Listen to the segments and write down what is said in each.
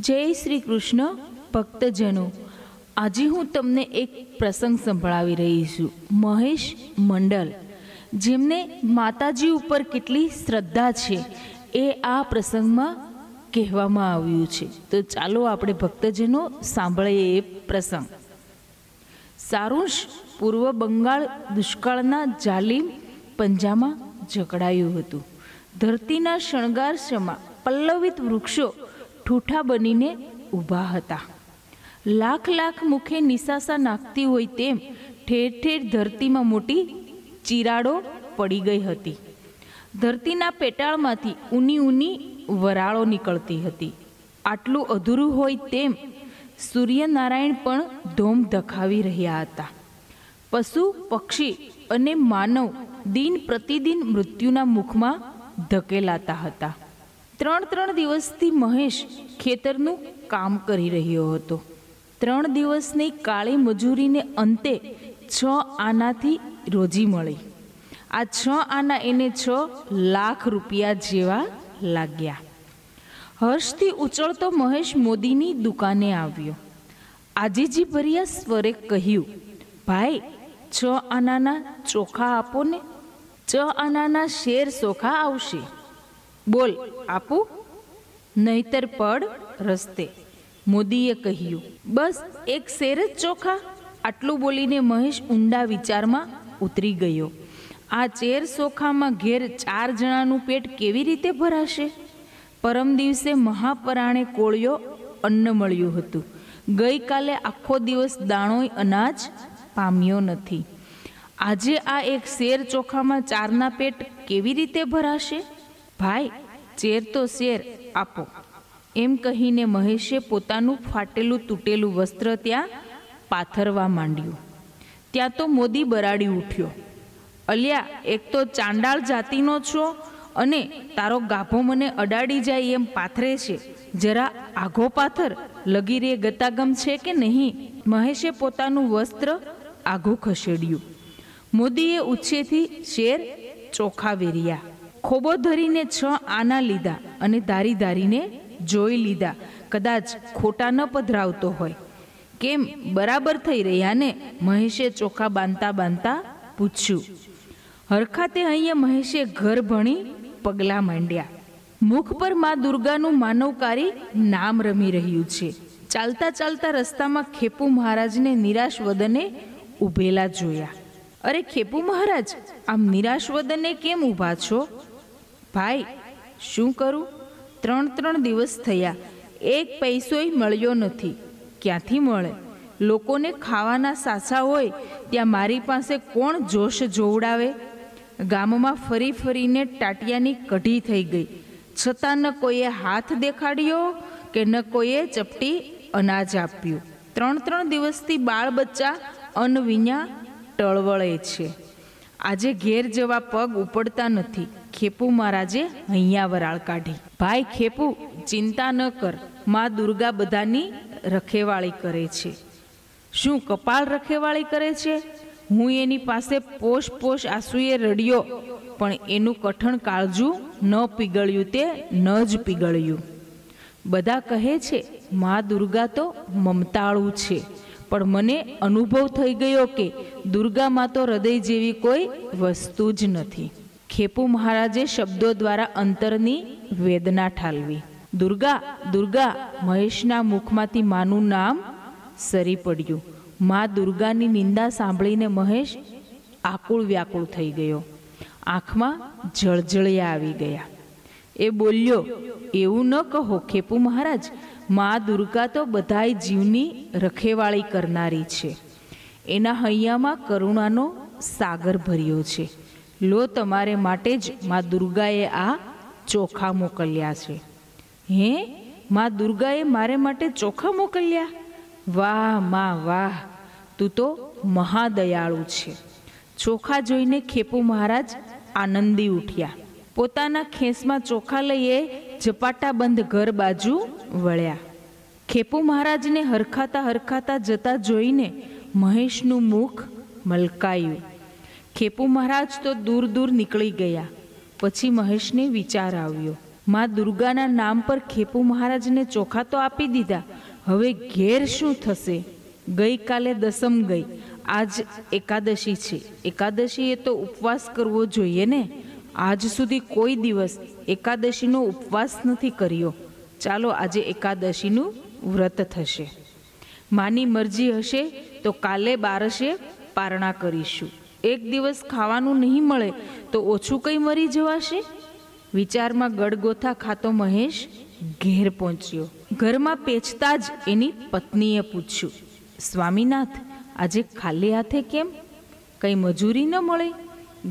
જય શ્રી કૃષ્ણ ભક્તજનો આજે હું તમને એક પ્રસંગ સંભળાવી રહી છું મહેશ મંડલ જેમને માતાજી ઉપર કેટલી શ્રદ્ધા છે એ આ પ્રસંગમાં કહેવામાં આવ્યું છે તો ચાલો આપણે ભક્તજનો સાંભળીએ એ પ્રસંગ સારુંશ પૂર્વ બંગાળ દુષ્કાળના જાલિમ પંજામાં જકડાયું હતું ધરતીના શણગાર શમા પલ્લવિત વૃક્ષો ઠૂઠા બનીને ઊભા હતા લાખ લાખ મુખે નિશાસા નાખતી હોય તેમ ઠેર ઠેર ધરતીમાં મોટી ચિરાડો પડી ગઈ હતી ધરતીના પેટાળમાંથી ઊની ઊની વરાળો નીકળતી હતી આટલું અધૂરું હોય તેમ સૂર્યનારાયણ પણ ધોમ ધખાવી રહ્યા હતા પશુ પક્ષી અને માનવ દિન પ્રતિદિન મૃત્યુના મુખમાં ધકેલાતા હતા ત્રણ ત્રણ દિવસથી મહેશ ખેતરનું કામ કરી રહ્યો હતો ત્રણ દિવસની કાળી મજૂરીને અંતે છ આનાથી રોજી મળી આ છ આના એને છ લાખ રૂપિયા જેવા લાગ્યા હર્ષથી ઉચળતો મહેશ મોદીની દુકાને આવ્યો આજીજી આજીજીભર્યા સ્વરે કહ્યું ભાઈ છ આનાના ચોખા આપો ને છ આનાના શેર ચોખા આવશે બોલ આપું નહીતર પડ રસ્તે મોદીએ કહ્યું બસ એક શેર જ ચોખા આટલું બોલીને મહેશ ઊંડા વિચારમાં ઉતરી ગયો આ ચેર ચોખામાં ઘેર ચાર જણાનું પેટ કેવી રીતે ભરાશે પરમ દિવસે મહાપરાણે કોળિયો અન્ન મળ્યું હતું ગઈકાલે આખો દિવસ દાણોય અનાજ પામ્યો નથી આજે આ એક શેર ચોખામાં ચારના પેટ કેવી રીતે ભરાશે ભાઈ ચેર તો શેર આપો એમ કહીને મહેશે પોતાનું ફાટેલું તૂટેલું વસ્ત્ર ત્યાં પાથરવા માંડ્યું ત્યાં તો મોદી બરાડી ઉઠ્યો અલ્યા એક તો ચાંડાળ જાતિનો છો અને તારો ગાભો મને અડાડી જાય એમ પાથરે છે જરા આઘો પાથર લગી રે ગતાગમ છે કે નહીં મહેશે પોતાનું વસ્ત્ર આઘું ખસેડ્યું મોદીએ ઉછેથી શેર ચોખા વેર્યા ખોબો ધરીને છ આના લીધા અને ધારી ધારીને જોઈ લીધા કદાચ ખોટા ન પધરાવતો હોય કેમ બરાબર થઈ રહ્યા ને મહેશે ચોખા બાંધતા બાંધતા પૂછ્યું હરખાતે અહીંયા મહેશે ઘર ભણી પગલાં માંડ્યા મુખ પર મા દુર્ગાનું માનવકારી નામ રમી રહ્યું છે ચાલતા ચાલતા રસ્તામાં ખેપુ મહારાજને નિરાશ વદને ઊભેલા જોયા અરે ખેપુ મહારાજ આમ નિરાશ વદને કેમ ઊભા છો ભાઈ શું કરું ત્રણ ત્રણ દિવસ થયા એક પૈસોય મળ્યો નથી ક્યાંથી મળે લોકોને ખાવાના સાસા હોય ત્યાં મારી પાસે કોણ જોશ જોવડાવે ગામમાં ફરી ફરીને ટાટિયાની કઢી થઈ ગઈ છતાં ન કોઈએ હાથ દેખાડ્યો કે ન કોઈએ ચપટી અનાજ આપ્યું ત્રણ ત્રણ દિવસથી બાળ બચ્ચા અન્ન વિના ટળવળે છે આજે ઘેર જવા પગ ઉપડતા નથી ખેપુ મહારાજે અહીંયા વરાળ કાઢી ભાઈ ખેપુ ચિંતા ન કર માં દુર્ગા બધાની રખેવાળી કરે છે શું કપાળ રખેવાળી કરે છે હું એની પાસે પોષ પોષ આંસુએ રડ્યો પણ એનું કઠણ કાળજું ન પીગળ્યું તે ન જ પીગળ્યું બધા કહે છે મા દુર્ગા તો મમતાળું છે પણ મને અનુભવ થઈ ગયો કે દુર્ગામાં તો હૃદય જેવી કોઈ વસ્તુ જ નથી ખેપુ મહારાજે શબ્દો દ્વારા અંતરની વેદના ઠાલવી દુર્ગા દુર્ગા મહેશના મુખમાંથી માનું નામ સરી પડ્યું મા દુર્ગાની નિંદા સાંભળીને મહેશ આકુળ વ્યાકુળ થઈ ગયો આંખમાં જળજળિયા આવી ગયા એ બોલ્યો એવું ન કહો ખેપુ મહારાજ મા દુર્ગા તો બધાય જીવની રખેવાળી કરનારી છે એના હૈયામાં કરુણાનો સાગર ભર્યો છે લો તમારે માટે જ મા દુર્ગાએ આ ચોખા મોકલ્યા છે હે મા દુર્ગાએ મારે માટે ચોખા મોકલ્યા વાહ માં વાહ તું તો મહાદયાળુ છે ચોખા જોઈને ખેપુ મહારાજ આનંદી ઉઠ્યા પોતાના ખેસમાં ચોખા લઈએ ઝપાટાબંધ ઘર બાજુ વળ્યા ખેપુ મહારાજને હરખાતા હરખાતા જતા જોઈને મહેશનું મુખ મલકાયું ખેપુ મહારાજ તો દૂર દૂર નીકળી ગયા પછી મહેશને વિચાર આવ્યો માં દુર્ગાના નામ પર ખેપુ મહારાજને ચોખા તો આપી દીધા હવે ઘેર શું થશે ગઈકાલે દસમ ગઈ આજ એકાદશી છે એકાદશીએ તો ઉપવાસ કરવો જોઈએ ને આજ સુધી કોઈ દિવસ એકાદશીનો ઉપવાસ નથી કર્યો ચાલો આજે એકાદશીનું વ્રત થશે માની મરજી હશે તો કાલે બારસે પારણા કરીશું એક દિવસ ખાવાનું નહીં મળે તો ઓછું કંઈ મરી જવાશે વિચારમાં ગડગોથા ખાતો મહેશ ઘેર પહોંચ્યો ઘરમાં પેચતા જ એની પત્નીએ પૂછ્યું સ્વામીનાથ આજે ખાલી હાથે કેમ કંઈ મજૂરી ન મળે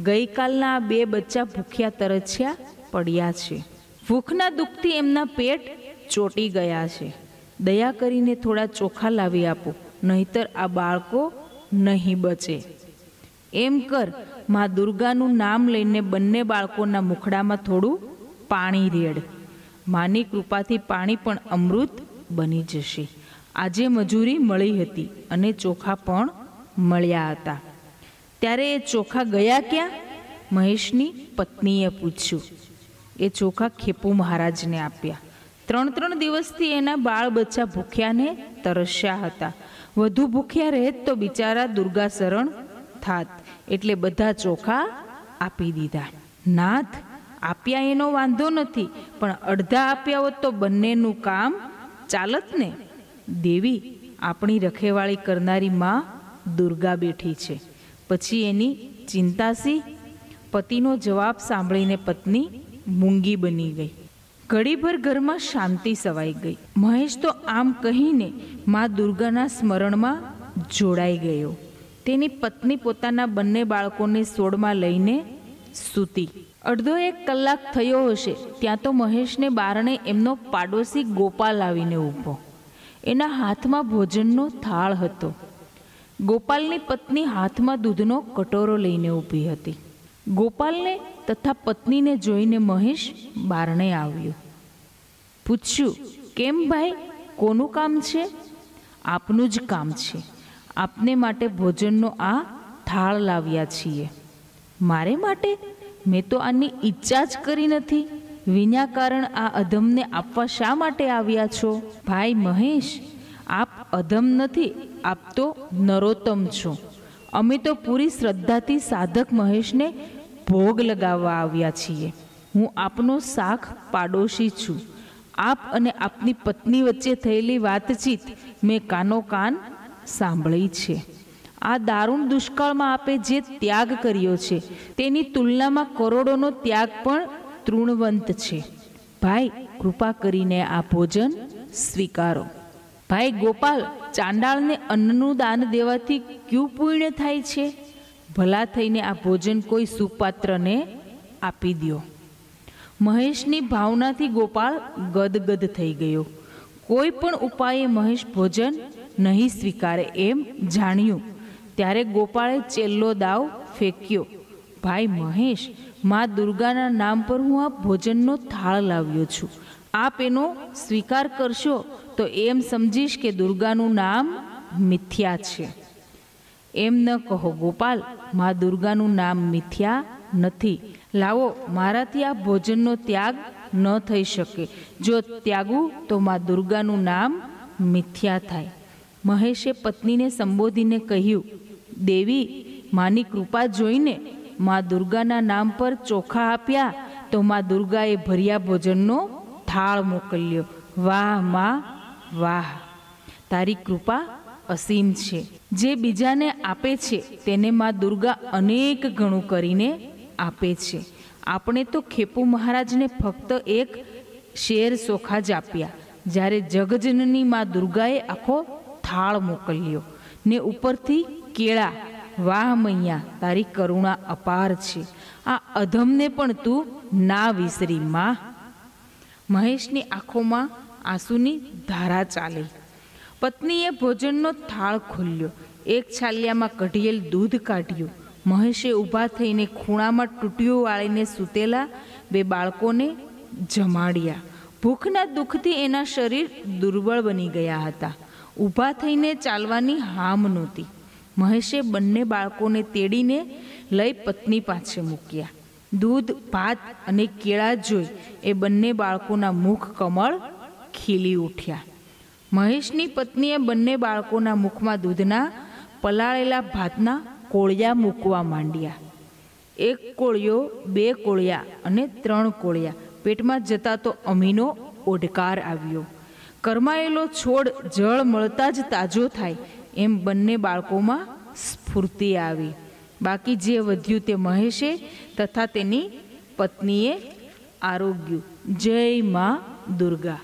ગઈકાલના આ બે બચ્ચા ભૂખ્યા તરછ્યા પડ્યા છે ભૂખના દુઃખથી એમના પેટ ચોંટી ગયા છે દયા કરીને થોડા ચોખા લાવી આપો નહીતર આ બાળકો નહીં બચે એમ કર મા દુર્ગાનું નામ લઈને બંને બાળકોના મુખડામાં થોડું પાણી રેડ માની કૃપાથી પાણી પણ અમૃત બની જશે આજે મજૂરી મળી હતી અને ચોખા પણ મળ્યા હતા ત્યારે એ ચોખા ગયા ક્યાં મહેશની પત્નીએ પૂછ્યું એ ચોખા ખેપુ મહારાજને આપ્યા ત્રણ ત્રણ દિવસથી એના બાળ બચ્ચા ભૂખ્યાને તરસ્યા હતા વધુ ભૂખ્યા રહેત તો બિચારા દુર્ગા શરણ થાત એટલે બધા ચોખા આપી દીધા નાથ આપ્યા એનો વાંધો નથી પણ અડધા આપ્યા હોત તો બંનેનું કામ ચાલત ને દેવી આપણી રખેવાળી કરનારી માં દુર્ગા બેઠી છે પછી એની ચિંતાસી પતિનો જવાબ સાંભળીને પત્ની મૂંગી બની ગઈ ઘડીભર ઘરમાં શાંતિ સવાઈ ગઈ મહેશ તો આમ કહીને મા દુર્ગાના સ્મરણમાં જોડાઈ ગયો તેની પત્ની પોતાના બંને બાળકોને સોળમાં લઈને સૂતી અડધો એક કલાક થયો હશે ત્યાં તો મહેશને બારણે એમનો પાડોશી ગોપાલ આવીને ઊભો એના હાથમાં ભોજનનો થાળ હતો ગોપાલની પત્ની હાથમાં દૂધનો કટોરો લઈને ઊભી હતી ગોપાલને તથા પત્નીને જોઈને મહેશ બારણે આવ્યો પૂછ્યું કેમ ભાઈ કોનું કામ છે આપનું જ કામ છે આપને માટે ભોજનનો આ થાળ લાવ્યા છીએ મારે માટે મેં તો આની ઈચ્છા જ કરી નથી વિના કારણ આ અધમને આપવા શા માટે આવ્યા છો ભાઈ મહેશ આપ અધમ નથી આપ તો નરોત્તમ છો અમે તો પૂરી શ્રદ્ધાથી સાધક મહેશને ભોગ લગાવવા આવ્યા છીએ હું આપનો સાખ પાડોશી છું આપ અને આપની પત્ની વચ્ચે થયેલી વાતચીત મેં કાનો કાન સાંભળી છે આ દારૂણ દુષ્કાળમાં આપે જે ત્યાગ કર્યો છે તેની તુલનામાં કરોડોનો ત્યાગ પણ તૃણવંત છે ભાઈ કૃપા કરીને આ ભોજન સ્વીકારો ભાઈ ગોપાલ ચાંડાળને અન્નનું દાન દેવાથી ક્યું પુણ્ય થાય છે ભલા થઈને આ ભોજન કોઈ સુપાત્રને આપી દો મહેશની ભાવનાથી ગોપાલ ગદગદ થઈ ગયો કોઈ પણ ઉપાયે મહેશ ભોજન નહીં સ્વીકારે એમ જાણ્યું ત્યારે ગોપાળે ચેલ્લો દાવ ફેંક્યો ભાઈ મહેશ મા દુર્ગાના નામ પર હું આ ભોજનનો થાળ લાવ્યો છું આપ એનો સ્વીકાર કરશો તો એમ સમજીશ કે દુર્ગાનું નામ મિથ્યા છે એમ ન કહો ગોપાલ મા દુર્ગાનું નામ મિથ્યા નથી લાવો મારાથી આ ભોજનનો ત્યાગ ન થઈ શકે જો ત્યાગું તો મા દુર્ગાનું નામ મિથ્યા થાય મહેશે પત્નીને સંબોધીને કહ્યું દેવી માની કૃપા જોઈને મા દુર્ગાના નામ પર ચોખા આપ્યા તો મા દુર્ગાએ ભર્યા ભોજનનો થાળ મોકલ્યો વાહ માં વાહ તારી કૃપા અસીમ છે જે બીજાને આપે છે તેને મા દુર્ગા અનેક ગણું કરીને આપે છે આપણે તો ખેપુ મહારાજને ફક્ત એક શેર ચોખા જ આપ્યા જ્યારે જગજનની માં દુર્ગાએ આખો થાળ મોકલ્યો ને ઉપરથી કેળા વાહ મૈયા તારી કરુણા અપાર છે આ અધમને પણ તું ના વિસરી મા મહેશની આંખોમાં આંસુની ધારા ચાલી પત્નીએ ભોજનનો થાળ ખોલ્યો એક છાલિયામાં કઢિયેલ દૂધ કાઢ્યું મહેશે ઊભા થઈને ખૂણામાં તૂટ્યું વાળીને સૂતેલા બે બાળકોને જમાડ્યા ભૂખના દુઃખથી એના શરીર દુર્બળ બની ગયા હતા ઊભા થઈને ચાલવાની હામ નહોતી મહેશે બંને બાળકોને તેડીને લઈ પત્ની પાસે મૂક્યા દૂધ ભાત અને કેળા જોઈ એ બંને બાળકોના મુખ કમળ ખીલી ઉઠ્યા મહેશની પત્નીએ બંને બાળકોના મુખમાં દૂધના પલાળેલા ભાતના કોળિયા મૂકવા માંડ્યા એક કોળિયો બે કોળિયા અને ત્રણ કોળિયા પેટમાં જતા તો અમીનો ઓઢકાર આવ્યો કરમાયેલો છોડ જળ મળતા જ તાજો થાય એમ બંને બાળકોમાં સ્ફૂર્તિ આવી બાકી જે વધ્યું તે મહેશે તથા તેની પત્નીએ આરોગ્યું જય મા દુર્ગા